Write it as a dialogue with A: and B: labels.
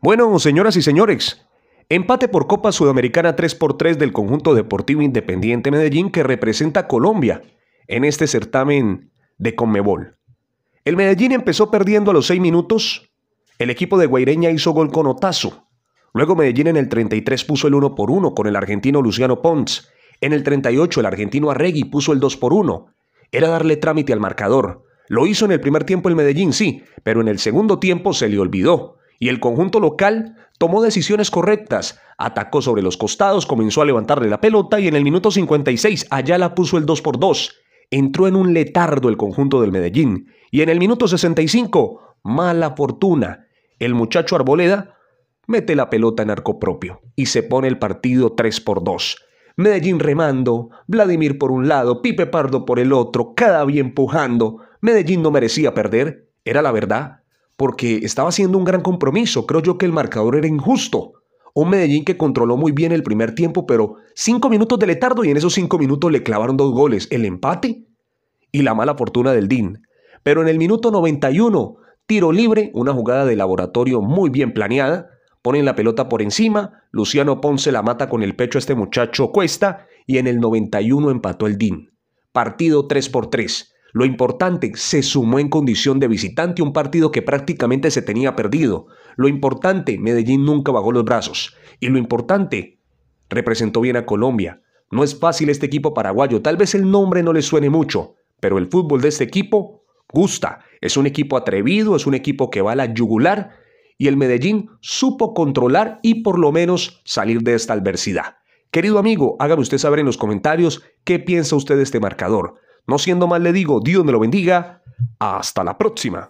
A: Bueno, señoras y señores, empate por Copa Sudamericana 3 por 3 del conjunto deportivo Independiente Medellín que representa a Colombia en este certamen de Conmebol. El Medellín empezó perdiendo a los 6 minutos, el equipo de Guaireña hizo gol con Otazo. Luego Medellín en el 33 puso el 1 por 1 con el argentino Luciano Pons. En el 38 el argentino Arregui puso el 2 por 1. Era darle trámite al marcador. Lo hizo en el primer tiempo el Medellín, sí, pero en el segundo tiempo se le olvidó y el conjunto local tomó decisiones correctas. Atacó sobre los costados, comenzó a levantarle la pelota y en el minuto 56 allá la puso el 2 por 2. Entró en un letardo el conjunto del Medellín y en el minuto 65, mala fortuna, el muchacho Arboleda mete la pelota en arco propio y se pone el partido 3 por 2. Medellín remando, Vladimir por un lado, Pipe Pardo por el otro, cada bien empujando. Medellín no merecía perder, era la verdad, porque estaba haciendo un gran compromiso. Creo yo que el marcador era injusto. Un Medellín que controló muy bien el primer tiempo, pero cinco minutos de letardo y en esos cinco minutos le clavaron dos goles, el empate y la mala fortuna del DIN. Pero en el minuto 91, tiro libre, una jugada de laboratorio muy bien planeada, ponen la pelota por encima, Luciano Ponce la mata con el pecho a este muchacho Cuesta y en el 91 empató el DIN. Partido 3 por 3. Lo importante, se sumó en condición de visitante un partido que prácticamente se tenía perdido. Lo importante, Medellín nunca bajó los brazos. Y lo importante, representó bien a Colombia. No es fácil este equipo paraguayo, tal vez el nombre no le suene mucho, pero el fútbol de este equipo gusta. Es un equipo atrevido, es un equipo que va a la yugular y el Medellín supo controlar y por lo menos salir de esta adversidad. Querido amigo, hágame usted saber en los comentarios qué piensa usted de este marcador. No siendo más, le digo, Dios me lo bendiga. Hasta la próxima.